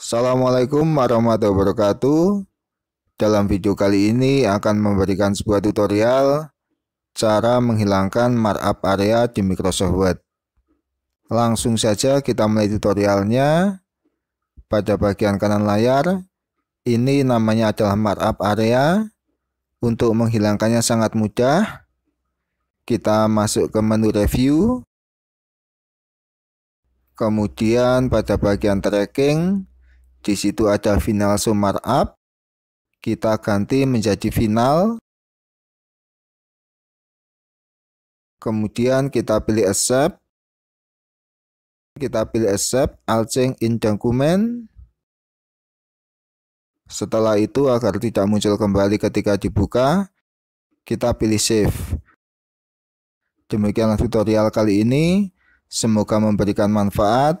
Assalamualaikum warahmatullahi wabarakatuh Dalam video kali ini akan memberikan sebuah tutorial Cara menghilangkan markup area di Microsoft Word Langsung saja kita mulai tutorialnya Pada bagian kanan layar Ini namanya adalah markup area Untuk menghilangkannya sangat mudah Kita masuk ke menu review Kemudian pada bagian tracking di situ ada final sumar up, Kita ganti menjadi final. Kemudian kita pilih accept. Kita pilih accept, all change in document. Setelah itu agar tidak muncul kembali ketika dibuka, kita pilih save. Demikianlah tutorial kali ini. Semoga memberikan manfaat.